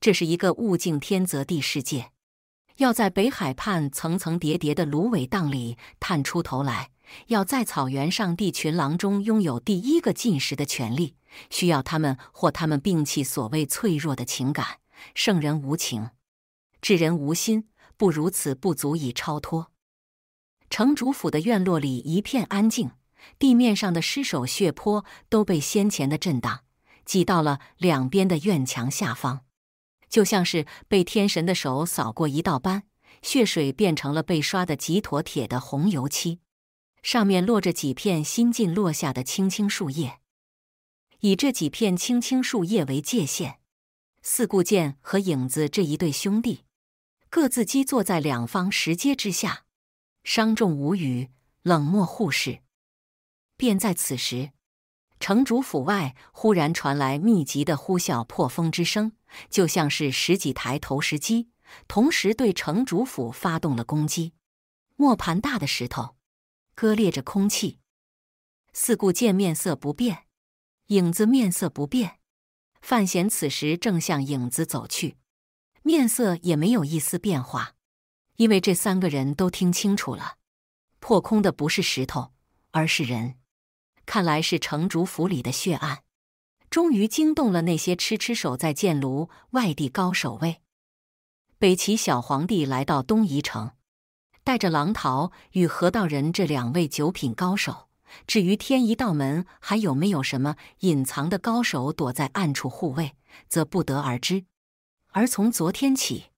这是一个物竞天择地世界，要在北海畔层层叠叠的芦苇荡里探出头来，要在草原上地群狼中拥有第一个进食的权利，需要他们或他们摒弃所谓脆弱的情感。圣人无情，智人无心，不如此不足以超脱。城主府的院落里一片安静，地面上的尸首血泊都被先前的震荡挤到了两边的院墙下方。就像是被天神的手扫过一道斑，血水变成了被刷的极妥帖的红油漆，上面落着几片新近落下的青青树叶。以这几片青青树叶为界限，四顾剑和影子这一对兄弟各自基坐在两方石阶之下，伤重无语，冷漠互视。便在此时。城主府外忽然传来密集的呼啸破风之声，就像是十几台投石机同时对城主府发动了攻击。磨盘大的石头割裂着空气。四顾剑面色不变，影子面色不变。范闲此时正向影子走去，面色也没有一丝变化，因为这三个人都听清楚了，破空的不是石头，而是人。看来是城主府里的血案，终于惊动了那些痴痴守在剑炉外地高守卫。北齐小皇帝来到东夷城，带着狼桃与河道人这两位九品高手。至于天一道门还有没有什么隐藏的高手躲在暗处护卫，则不得而知。而从昨天起，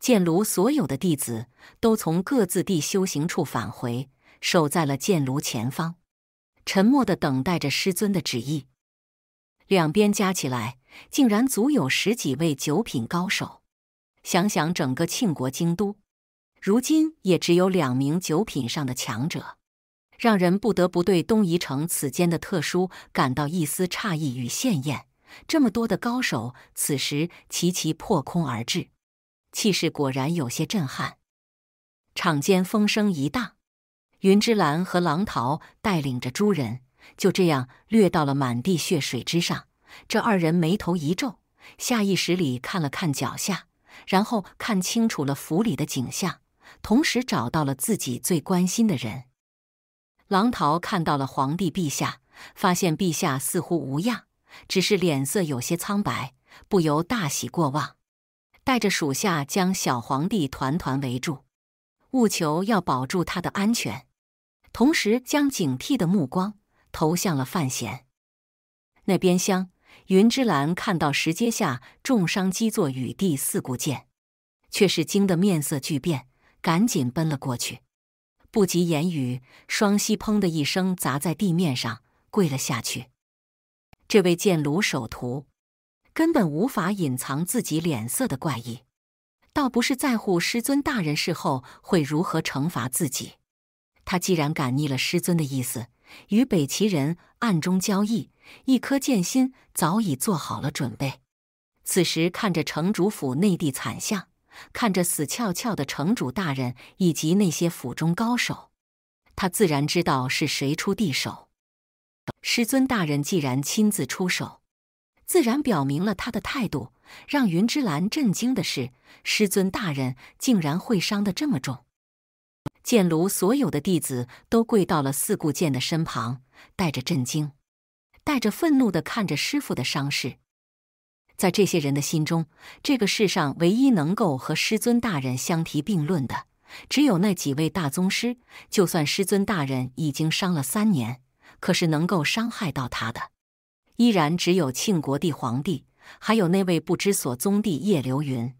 剑炉所有的弟子都从各自地修行处返回，守在了剑炉前方。沉默的等待着师尊的旨意，两边加起来竟然足有十几位九品高手。想想整个庆国京都，如今也只有两名九品上的强者，让人不得不对东夷城此间的特殊感到一丝诧异与羡艳这么多的高手此时齐齐破空而至，气势果然有些震撼。场间风声一荡。云之兰和狼桃带领着诸人，就这样掠到了满地血水之上。这二人眉头一皱，下意识里看了看脚下，然后看清楚了府里的景象，同时找到了自己最关心的人。狼桃看到了皇帝陛下，发现陛下似乎无恙，只是脸色有些苍白，不由大喜过望，带着属下将小皇帝团团围住，务求要保住他的安全。同时，将警惕的目光投向了范闲。那边厢，云之兰看到石阶下重伤击坐雨地四顾剑，却是惊得面色巨变，赶紧奔了过去，不及言语，双膝砰的一声砸在地面上，跪了下去。这位剑庐首徒根本无法隐藏自己脸色的怪异，倒不是在乎师尊大人事后会如何惩罚自己。他既然敢逆了师尊的意思，与北齐人暗中交易，一颗剑心早已做好了准备。此时看着城主府内地惨象，看着死翘翘的城主大人以及那些府中高手，他自然知道是谁出地手。师尊大人既然亲自出手，自然表明了他的态度。让云之兰震惊的是，师尊大人竟然会伤得这么重。剑炉所有的弟子都跪到了四顾剑的身旁，带着震惊，带着愤怒的看着师傅的伤势。在这些人的心中，这个世上唯一能够和师尊大人相提并论的，只有那几位大宗师。就算师尊大人已经伤了三年，可是能够伤害到他的，依然只有庆国帝皇帝，还有那位不知所踪的叶流云。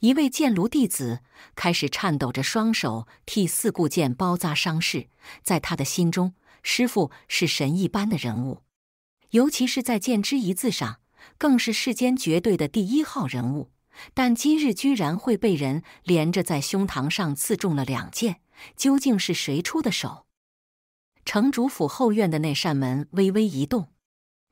一位剑炉弟子开始颤抖着双手替四顾剑包扎伤势，在他的心中，师傅是神一般的人物，尤其是在剑之一字上，更是世间绝对的第一号人物。但今日居然会被人连着在胸膛上刺中了两剑，究竟是谁出的手？城主府后院的那扇门微微一动，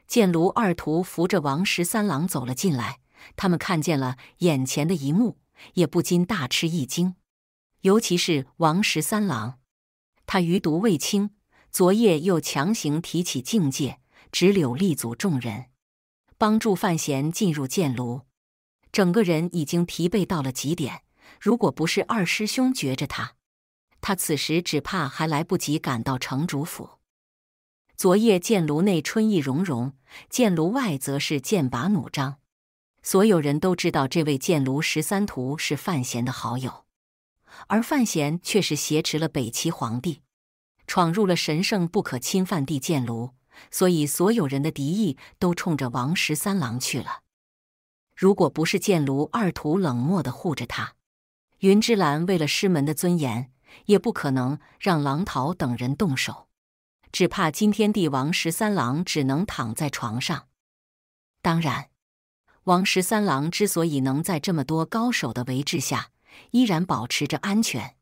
剑炉二徒扶着王十三郎走了进来。他们看见了眼前的一幕，也不禁大吃一惊。尤其是王十三郎，他余毒未清，昨夜又强行提起境界，直柳力阻众人，帮助范闲进入剑炉。整个人已经疲惫到了极点，如果不是二师兄觉着他，他此时只怕还来不及赶到城主府。昨夜剑炉内春意融融，剑炉外则是剑拔弩张。所有人都知道，这位剑庐十三徒是范闲的好友，而范闲却是挟持了北齐皇帝，闯入了神圣不可侵犯地剑庐，所以所有人的敌意都冲着王十三郎去了。如果不是剑庐二徒冷漠的护着他，云之澜为了师门的尊严，也不可能让狼桃等人动手，只怕今天帝王十三郎只能躺在床上。当然。王十三郎之所以能在这么多高手的围制下依然保持着安全，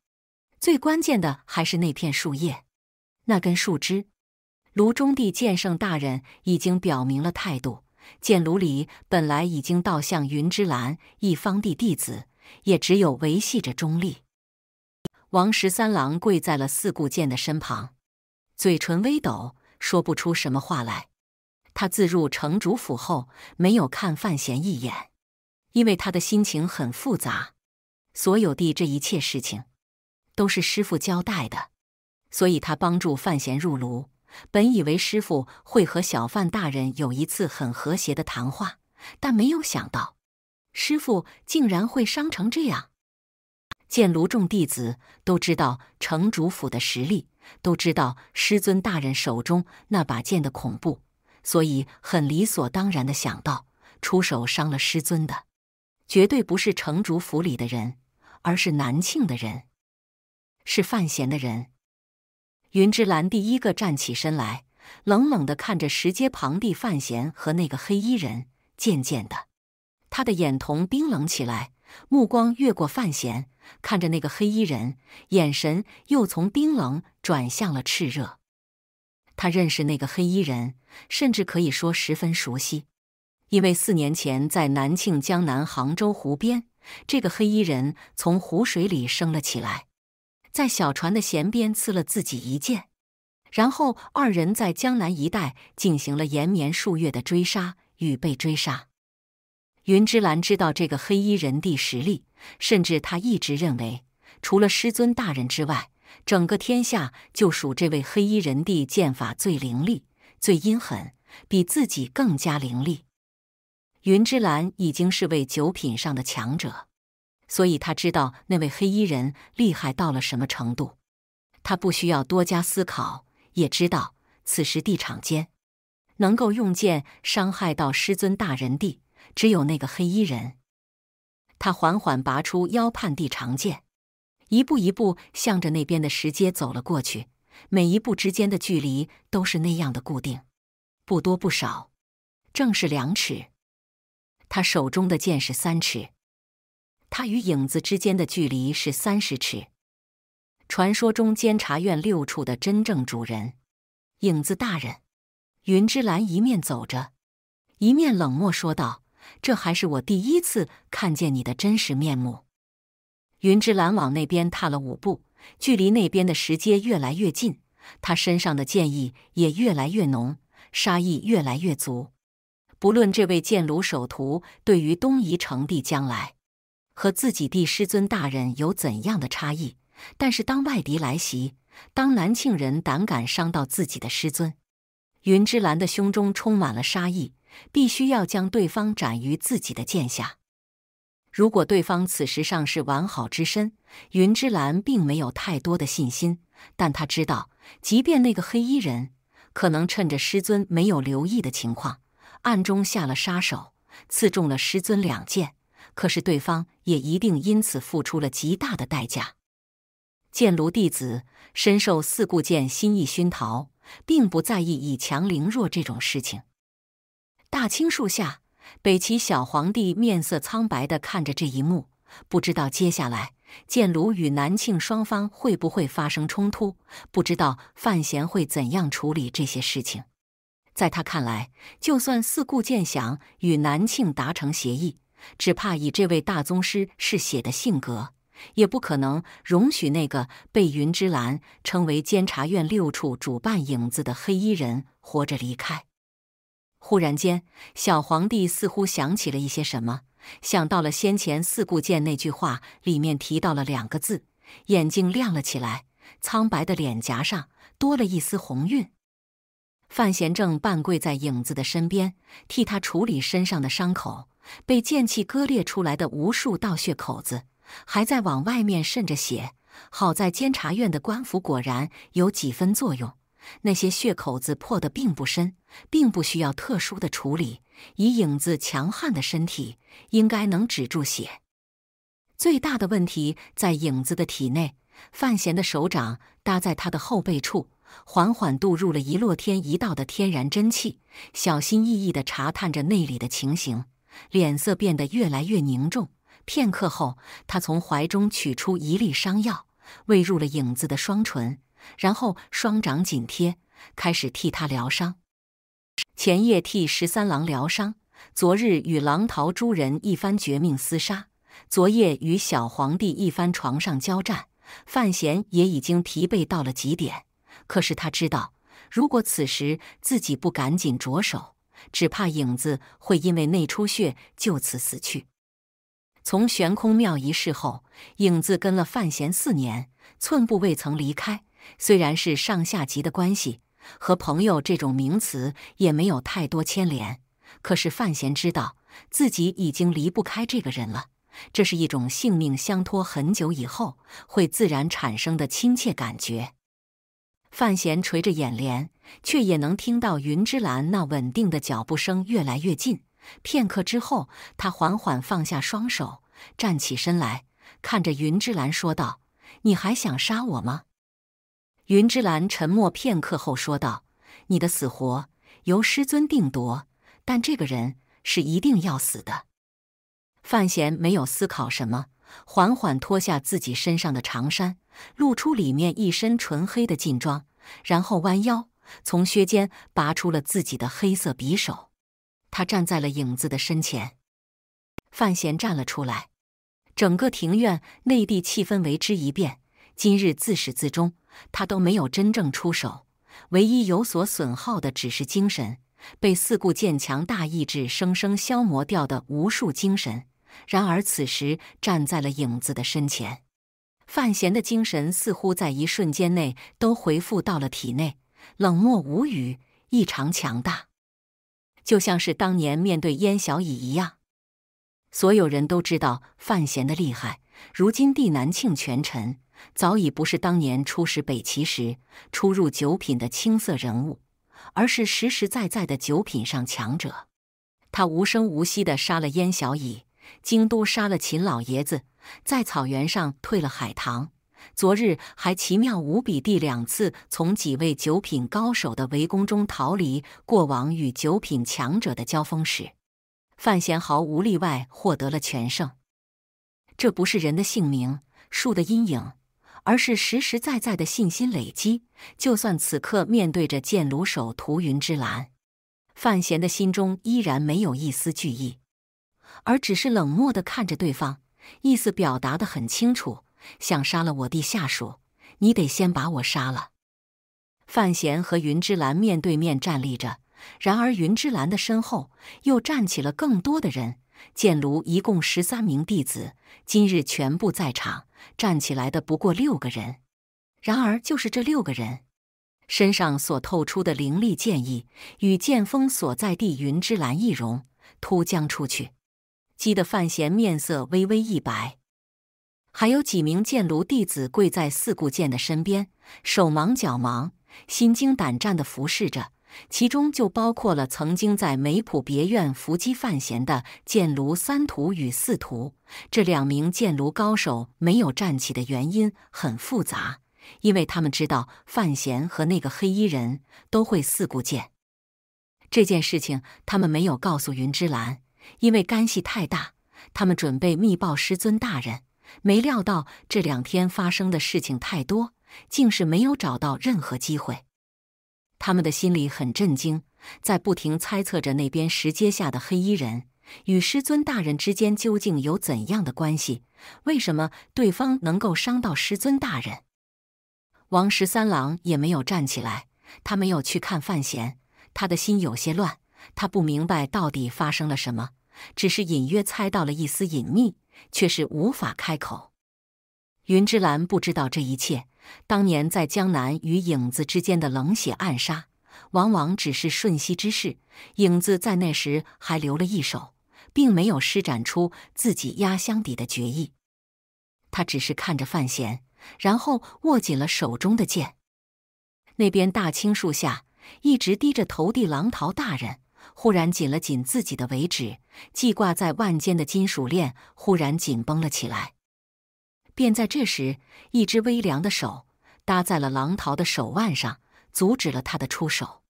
最关键的还是那片树叶、那根树枝。卢中帝剑圣大人已经表明了态度，剑卢里本来已经倒向云之兰一方的弟子，也只有维系着中立。王十三郎跪在了四顾剑的身旁，嘴唇微抖，说不出什么话来。他自入城主府后，没有看范闲一眼，因为他的心情很复杂。所有的这一切事情，都是师傅交代的，所以他帮助范闲入炉。本以为师傅会和小范大人有一次很和谐的谈话，但没有想到，师傅竟然会伤成这样。见炉众弟子都知道城主府的实力，都知道师尊大人手中那把剑的恐怖。所以，很理所当然的想到，出手伤了师尊的，绝对不是城主府里的人，而是南庆的人，是范闲的人。云之澜第一个站起身来，冷冷的看着石阶旁地范闲和那个黑衣人。渐渐的，他的眼瞳冰冷起来，目光越过范闲，看着那个黑衣人，眼神又从冰冷转向了炽热。他认识那个黑衣人。甚至可以说十分熟悉，因为四年前在南庆江南杭州湖边，这个黑衣人从湖水里升了起来，在小船的舷边刺了自己一剑，然后二人在江南一带进行了延绵数月的追杀与被追杀。云之澜知道这个黑衣人地实力，甚至他一直认为，除了师尊大人之外，整个天下就属这位黑衣人地剑法最凌厉。最阴狠，比自己更加凌厉。云之澜已经是位九品上的强者，所以他知道那位黑衣人厉害到了什么程度。他不需要多加思考，也知道此时地场间能够用剑伤害到师尊大人的，只有那个黑衣人。他缓缓拔出腰畔地长剑，一步一步向着那边的石阶走了过去。每一步之间的距离都是那样的固定，不多不少，正是两尺。他手中的剑是三尺，他与影子之间的距离是三十尺。传说中监察院六处的真正主人，影子大人。云之兰一面走着，一面冷漠说道：“这还是我第一次看见你的真实面目。”云之兰往那边踏了五步。距离那边的石阶越来越近，他身上的剑意也越来越浓，杀意越来越足。不论这位剑庐首徒对于东夷成帝将来和自己帝师尊大人有怎样的差异，但是当外敌来袭，当南庆人胆敢伤到自己的师尊，云之兰的胸中充满了杀意，必须要将对方斩于自己的剑下。如果对方此时尚是完好之身，云之澜并没有太多的信心。但他知道，即便那个黑衣人可能趁着师尊没有留意的情况，暗中下了杀手，刺中了师尊两剑，可是对方也一定因此付出了极大的代价。剑炉弟子深受四顾剑心意熏陶，并不在意以强凌弱这种事情。大青树下。北齐小皇帝面色苍白地看着这一幕，不知道接下来建鲁与南庆双方会不会发生冲突，不知道范闲会怎样处理这些事情。在他看来，就算四顾剑想与南庆达成协议，只怕以这位大宗师嗜血的性格，也不可能容许那个被云之澜称为监察院六处主办影子的黑衣人活着离开。忽然间，小皇帝似乎想起了一些什么，想到了先前四顾剑那句话里面提到了两个字，眼睛亮了起来，苍白的脸颊上多了一丝红晕。范闲正半跪在影子的身边，替他处理身上的伤口，被剑气割裂出来的无数道血口子还在往外面渗着血，好在监察院的官服果然有几分作用。那些血口子破得并不深，并不需要特殊的处理。以影子强悍的身体，应该能止住血。最大的问题在影子的体内。范闲的手掌搭在他的后背处，缓缓渡入了一落天一道的天然真气，小心翼翼地查探着内里的情形，脸色变得越来越凝重。片刻后，他从怀中取出一粒伤药，喂入了影子的双唇。然后双掌紧贴，开始替他疗伤。前夜替十三郎疗伤，昨日与狼桃诸人一番绝命厮杀，昨夜与小皇帝一番床上交战，范闲也已经疲惫到了极点。可是他知道，如果此时自己不赶紧着手，只怕影子会因为内出血就此死去。从悬空庙一事后，影子跟了范闲四年，寸步未曾离开。虽然是上下级的关系，和朋友这种名词也没有太多牵连。可是范闲知道自己已经离不开这个人了，这是一种性命相托，很久以后会自然产生的亲切感觉。范闲垂着眼帘，却也能听到云之兰那稳定的脚步声越来越近。片刻之后，他缓缓放下双手，站起身来，看着云之兰说道：“你还想杀我吗？”云之澜沉默片刻后说道：“你的死活由师尊定夺，但这个人是一定要死的。”范闲没有思考什么，缓缓脱下自己身上的长衫，露出里面一身纯黑的劲装，然后弯腰从靴尖拔出了自己的黑色匕首。他站在了影子的身前。范闲站了出来，整个庭院内地气氛为之一变。今日自始至终。他都没有真正出手，唯一有所损耗的只是精神，被四顾剑强大意志生生消磨掉的无数精神。然而此时站在了影子的身前，范闲的精神似乎在一瞬间内都回复到了体内，冷漠无语，异常强大，就像是当年面对燕小乙一样。所有人都知道范闲的厉害。如今，帝南庆权臣早已不是当年出使北齐时出入九品的青涩人物，而是实实在在的九品上强者。他无声无息地杀了燕小乙，京都杀了秦老爷子，在草原上退了海棠。昨日还奇妙无比地两次从几位九品高手的围攻中逃离。过往与九品强者的交锋时，范闲毫无例外获得了全胜。这不是人的姓名，树的阴影，而是实实在在的信心累积。就算此刻面对着剑庐手涂云之澜，范闲的心中依然没有一丝惧意，而只是冷漠地看着对方，意思表达的很清楚：想杀了我的下属，你得先把我杀了。范闲和云之澜面对面站立着，然而云之澜的身后又站起了更多的人。剑炉一共十三名弟子，今日全部在场。站起来的不过六个人，然而就是这六个人，身上所透出的凌厉剑意，与剑锋所在地云之蓝一融，突将出去，激得范闲面色微微一白。还有几名剑炉弟子跪在四顾剑的身边，手忙脚忙、心惊胆战地服侍着。其中就包括了曾经在梅浦别院伏击范闲的剑炉三徒与四徒这两名剑炉高手没有站起的原因很复杂，因为他们知道范闲和那个黑衣人都会四顾剑。这件事情他们没有告诉云之澜，因为干系太大，他们准备密报师尊大人。没料到这两天发生的事情太多，竟是没有找到任何机会。他们的心里很震惊，在不停猜测着那边石阶下的黑衣人与师尊大人之间究竟有怎样的关系？为什么对方能够伤到师尊大人？王十三郎也没有站起来，他没有去看范闲，他的心有些乱，他不明白到底发生了什么，只是隐约猜到了一丝隐秘，却是无法开口。云之澜不知道这一切。当年在江南与影子之间的冷血暗杀，往往只是瞬息之事。影子在那时还留了一手，并没有施展出自己压箱底的绝艺。他只是看着范闲，然后握紧了手中的剑。那边大青树下，一直低着头的狼桃大人，忽然紧了紧自己的尾指，系挂在腕间的金属链忽然紧绷了起来。便在这时，一只微凉的手搭在了狼桃的手腕上，阻止了他的出手。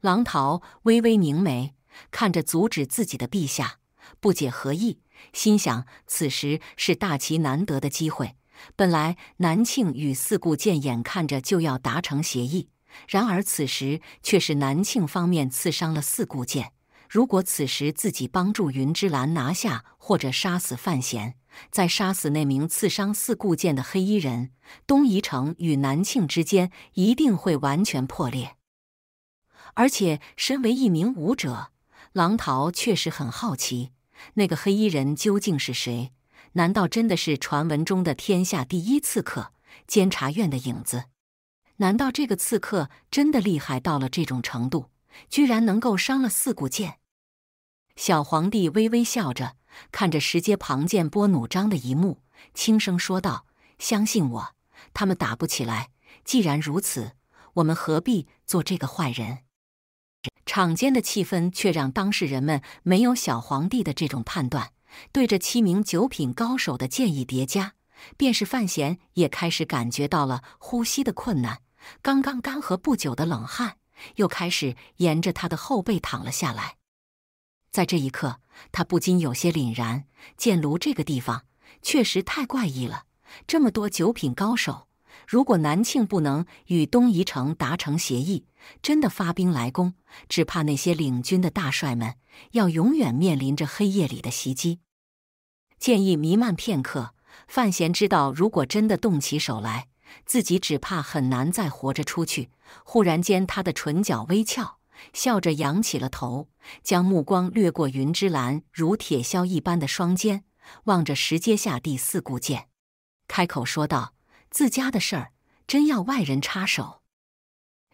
狼桃微微凝眉，看着阻止自己的陛下，不解何意，心想：此时是大齐难得的机会。本来南庆与四顾剑眼看着就要达成协议，然而此时却是南庆方面刺伤了四顾剑。如果此时自己帮助云之澜拿下或者杀死范闲，在杀死那名刺伤四顾剑的黑衣人，东夷城与南庆之间一定会完全破裂。而且，身为一名武者，狼桃确实很好奇，那个黑衣人究竟是谁？难道真的是传闻中的天下第一刺客？监察院的影子？难道这个刺客真的厉害到了这种程度，居然能够伤了四顾剑？小皇帝微微笑着。看着石阶旁剑拔弩张的一幕，轻声说道：“相信我，他们打不起来。既然如此，我们何必做这个坏人？”场间的气氛却让当事人们没有小皇帝的这种判断。对着七名九品高手的建议叠加，便是范闲也开始感觉到了呼吸的困难。刚刚干涸不久的冷汗，又开始沿着他的后背淌了下来。在这一刻。他不禁有些凛然，剑庐这个地方确实太怪异了。这么多九品高手，如果南庆不能与东夷城达成协议，真的发兵来攻，只怕那些领军的大帅们要永远面临着黑夜里的袭击。建议弥漫片刻，范闲知道，如果真的动起手来，自己只怕很难再活着出去。忽然间，他的唇角微翘。笑着扬起了头，将目光掠过云之澜如铁削一般的双肩，望着石阶下第四顾剑，开口说道：“自家的事儿，真要外人插手？”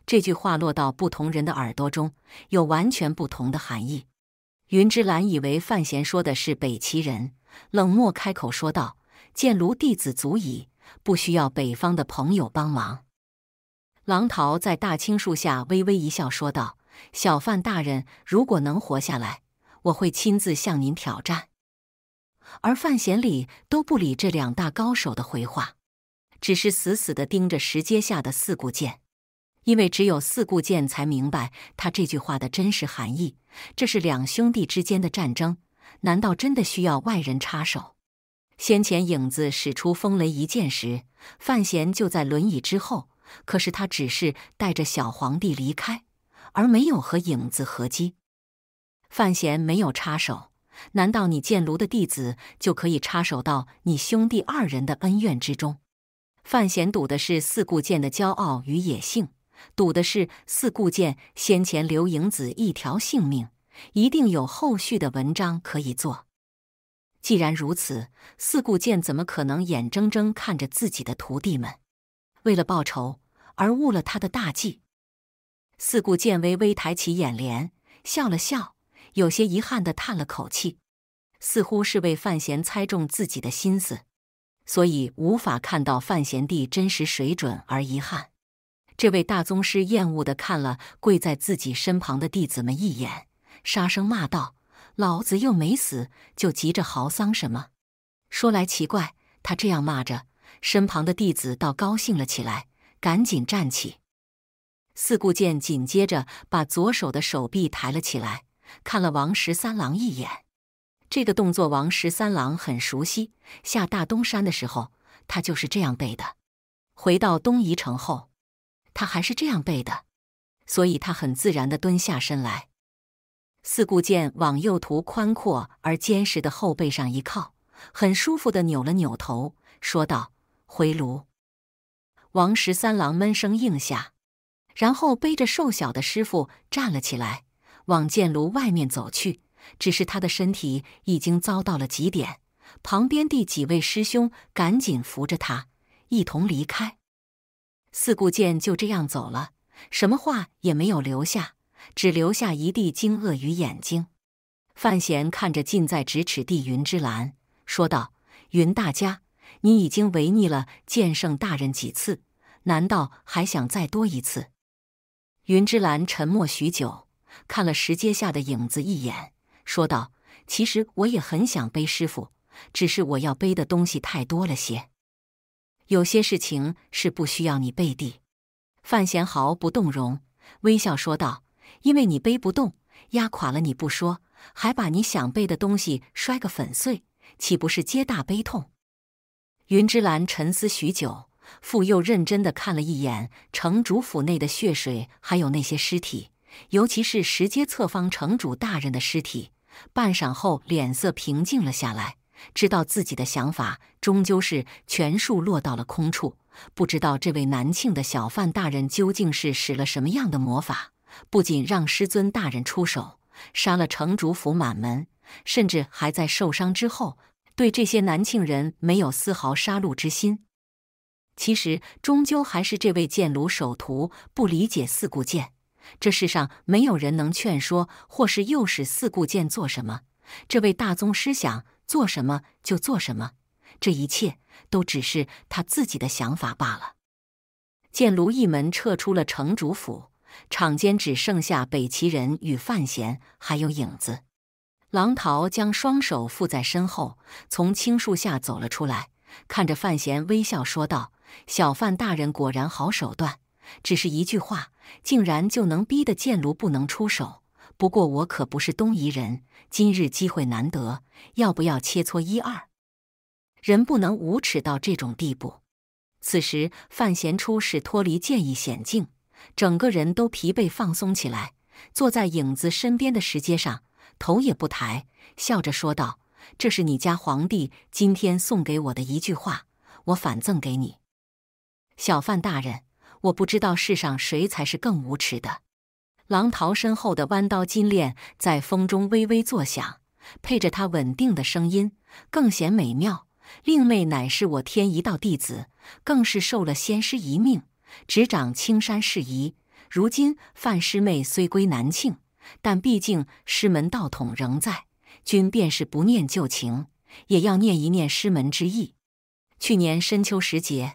这句话落到不同人的耳朵中，有完全不同的含义。云之澜以为范闲说的是北齐人，冷漠开口说道：“剑庐弟子足矣，不需要北方的朋友帮忙。”狼桃在大青树下微微一笑说道。小范大人，如果能活下来，我会亲自向您挑战。而范闲里都不理这两大高手的回话，只是死死地盯着石阶下的四顾剑，因为只有四顾剑才明白他这句话的真实含义。这是两兄弟之间的战争，难道真的需要外人插手？先前影子使出风雷一剑时，范闲就在轮椅之后，可是他只是带着小皇帝离开。而没有和影子合击，范闲没有插手。难道你剑庐的弟子就可以插手到你兄弟二人的恩怨之中？范闲赌的是四顾剑的骄傲与野性，赌的是四顾剑先前留影子一条性命，一定有后续的文章可以做。既然如此，四顾剑怎么可能眼睁睁看着自己的徒弟们为了报仇而误了他的大计？四顾剑微微抬起眼帘，笑了笑，有些遗憾地叹了口气，似乎是为范闲猜中自己的心思，所以无法看到范闲帝真实水准而遗憾。这位大宗师厌恶地看了跪在自己身旁的弟子们一眼，沙声骂道：“老子又没死，就急着嚎丧什么？说来奇怪，他这样骂着，身旁的弟子倒高兴了起来，赶紧站起。”四顾剑紧接着把左手的手臂抬了起来，看了王十三郎一眼。这个动作王十三郎很熟悉，下大东山的时候他就是这样背的，回到东夷城后他还是这样背的，所以他很自然的蹲下身来。四顾剑往右图宽阔而坚实的后背上一靠，很舒服的扭了扭头，说道：“回炉。”王十三郎闷声应下。然后背着瘦小的师傅站了起来，往剑炉外面走去。只是他的身体已经遭到了极点，旁边的几位师兄赶紧扶着他一同离开。四顾剑就这样走了，什么话也没有留下，只留下一地惊愕与眼睛。范闲看着近在咫尺地云之澜，说道：“云大家，你已经违逆了剑圣大人几次，难道还想再多一次？”云之澜沉默许久，看了石阶下的影子一眼，说道：“其实我也很想背师傅，只是我要背的东西太多了些。有些事情是不需要你背的。”范闲毫不动容，微笑说道：“因为你背不动，压垮了你不说，还把你想背的东西摔个粉碎，岂不是皆大悲痛？”云之澜沉思许久。傅又认真地看了一眼城主府内的血水，还有那些尸体，尤其是石阶侧方城主大人的尸体。半晌后，脸色平静了下来，知道自己的想法终究是全数落到了空处。不知道这位南庆的小范大人究竟是使了什么样的魔法，不仅让师尊大人出手杀了城主府满门，甚至还在受伤之后，对这些南庆人没有丝毫杀戮之心。其实终究还是这位剑炉首徒不理解四顾剑。这世上没有人能劝说或是诱使四顾剑做什么。这位大宗师想做什么就做什么，这一切都只是他自己的想法罢了。剑炉一门撤出了城主府，场间只剩下北齐人与范闲还有影子。狼桃将双手负在身后，从青树下走了出来，看着范闲微笑说道。小范大人果然好手段，只是一句话，竟然就能逼得剑卢不能出手。不过我可不是东夷人，今日机会难得，要不要切磋一二？人不能无耻到这种地步。此时范闲出使脱离剑意险境，整个人都疲惫放松起来，坐在影子身边的石阶上，头也不抬，笑着说道：“这是你家皇帝今天送给我的一句话，我反赠给你。”小范大人，我不知道世上谁才是更无耻的。狼桃身后的弯刀金链在风中微微作响，配着他稳定的声音，更显美妙。令妹乃是我天一道弟子，更是受了仙师一命，执掌青山事宜。如今范师妹虽归南庆，但毕竟师门道统仍在。君便是不念旧情，也要念一念师门之意。去年深秋时节。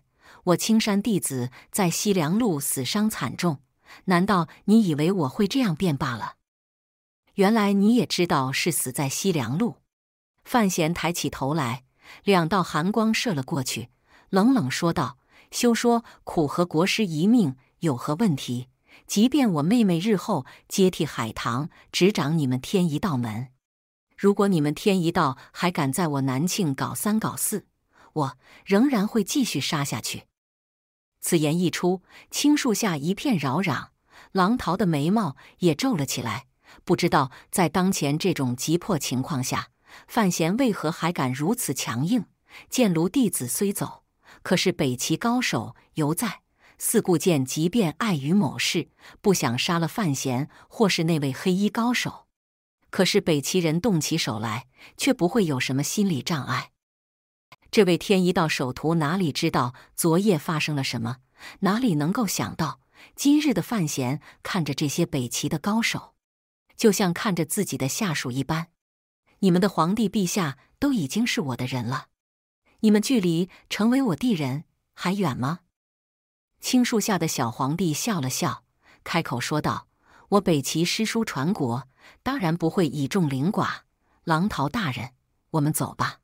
我青山弟子在西凉路死伤惨重，难道你以为我会这样变罢了？原来你也知道是死在西凉路。范闲抬起头来，两道寒光射了过去，冷冷说道：“休说苦和国师一命有何问题？即便我妹妹日后接替海棠执掌你们天一道门，如果你们天一道还敢在我南庆搞三搞四，我仍然会继续杀下去。”此言一出，青树下一片扰攘，狼桃的眉毛也皱了起来。不知道在当前这种急迫情况下，范闲为何还敢如此强硬？剑炉弟子虽走，可是北齐高手犹在。四顾剑即便碍于某事，不想杀了范闲或是那位黑衣高手，可是北齐人动起手来，却不会有什么心理障碍。这位天一道首徒哪里知道昨夜发生了什么？哪里能够想到今日的范闲看着这些北齐的高手，就像看着自己的下属一般。你们的皇帝陛下都已经是我的人了，你们距离成为我帝人还远吗？青树下的小皇帝笑了笑，开口说道：“我北齐诗书传国，当然不会倚重凌寡。狼桃大人，我们走吧。”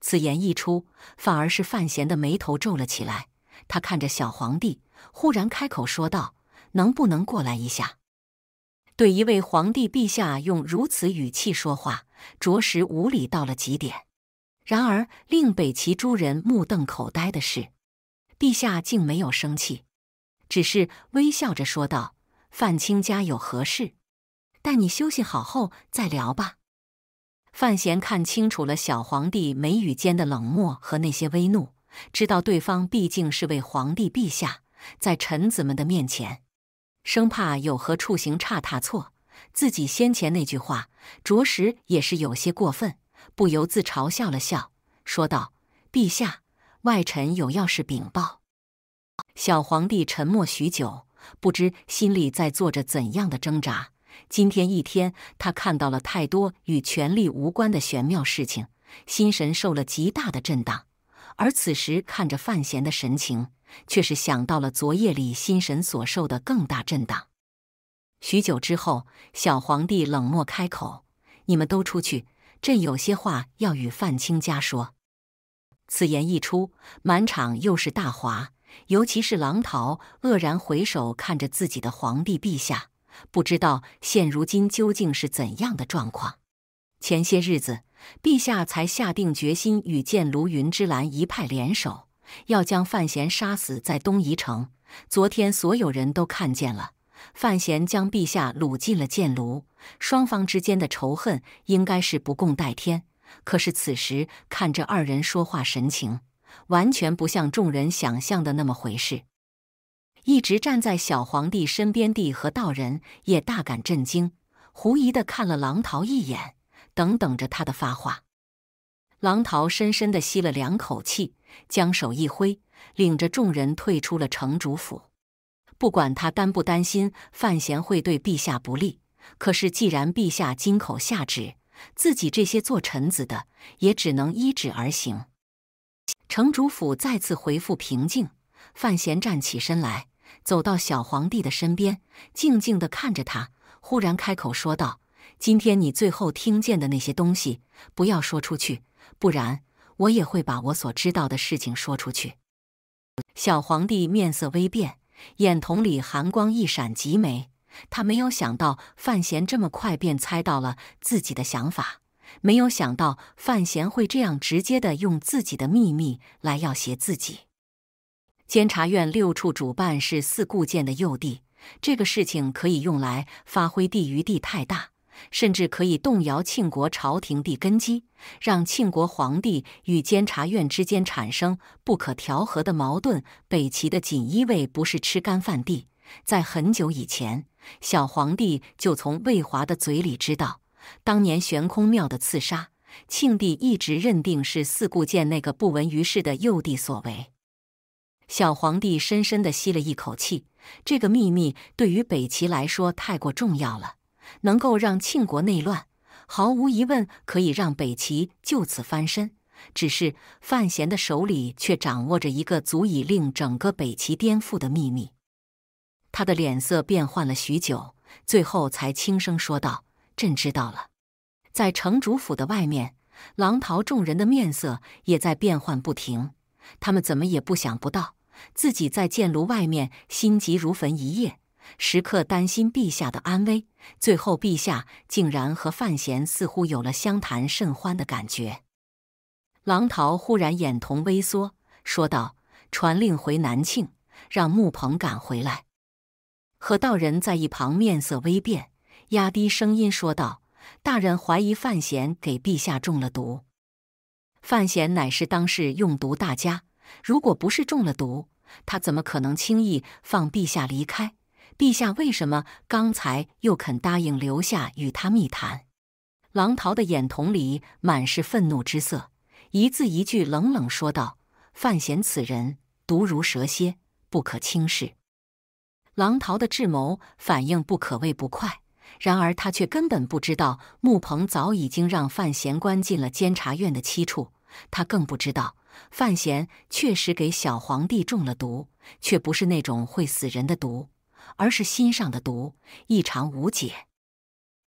此言一出，反而是范闲的眉头皱了起来。他看着小皇帝，忽然开口说道：“能不能过来一下？”对一位皇帝陛下用如此语气说话，着实无礼到了极点。然而令北齐诸人目瞪口呆的是，陛下竟没有生气，只是微笑着说道：“范卿家有何事？待你休息好后再聊吧。”范闲看清楚了小皇帝眉宇间的冷漠和那些微怒，知道对方毕竟是位皇帝陛下，在臣子们的面前，生怕有何处行差踏错，自己先前那句话着实也是有些过分，不由自嘲笑了笑，说道：“陛下，外臣有要事禀报。”小皇帝沉默许久，不知心里在做着怎样的挣扎。今天一天，他看到了太多与权力无关的玄妙事情，心神受了极大的震荡。而此时看着范闲的神情，却是想到了昨夜里心神所受的更大震荡。许久之后，小皇帝冷漠开口：“你们都出去，朕有些话要与范卿家说。”此言一出，满场又是大哗。尤其是狼桃愕然回首，看着自己的皇帝陛下。不知道现如今究竟是怎样的状况。前些日子，陛下才下定决心与剑庐云之兰一派联手，要将范闲杀死在东夷城。昨天所有人都看见了，范闲将陛下掳进了剑庐。双方之间的仇恨应该是不共戴天。可是此时看着二人说话神情，完全不像众人想象的那么回事。一直站在小皇帝身边的和道人也大感震惊，狐疑的看了狼桃一眼，等等着他的发话。狼桃深深的吸了两口气，将手一挥，领着众人退出了城主府。不管他担不担心范闲会对陛下不利，可是既然陛下金口下旨，自己这些做臣子的也只能依旨而行。城主府再次回复平静，范闲站起身来。走到小皇帝的身边，静静地看着他，忽然开口说道：“今天你最后听见的那些东西，不要说出去，不然我也会把我所知道的事情说出去。”小皇帝面色微变，眼瞳里寒光一闪即没。他没有想到范闲这么快便猜到了自己的想法，没有想到范闲会这样直接的用自己的秘密来要挟自己。监察院六处主办是四顾剑的右弟，这个事情可以用来发挥地余地太大，甚至可以动摇庆国朝廷地根基，让庆国皇帝与监察院之间产生不可调和的矛盾。北齐的锦衣卫不是吃干饭地，在很久以前，小皇帝就从魏华的嘴里知道，当年悬空庙的刺杀，庆帝一直认定是四顾剑那个不闻于世的右弟所为。小皇帝深深地吸了一口气，这个秘密对于北齐来说太过重要了，能够让庆国内乱，毫无疑问可以让北齐就此翻身。只是范闲的手里却掌握着一个足以令整个北齐颠覆的秘密。他的脸色变换了许久，最后才轻声说道：“朕知道了。”在城主府的外面，狼桃众人的面色也在变换不停，他们怎么也不想不到。自己在箭炉外面心急如焚一夜，时刻担心陛下的安危。最后，陛下竟然和范闲似乎有了相谈甚欢的感觉。郎桃忽然眼瞳微缩，说道：“传令回南庆，让穆鹏赶回来。”何道人在一旁面色微变，压低声音说道：“大人怀疑范闲给陛下中了毒。范闲乃是当世用毒大家。”如果不是中了毒，他怎么可能轻易放陛下离开？陛下为什么刚才又肯答应留下与他密谈？狼桃的眼瞳里满是愤怒之色，一字一句冷冷说道：“范闲此人毒如蛇蝎，不可轻视。”狼桃的智谋反应不可谓不快，然而他却根本不知道穆鹏早已经让范闲关进了监察院的七处，他更不知道。范闲确实给小皇帝中了毒，却不是那种会死人的毒，而是心上的毒，异常无解。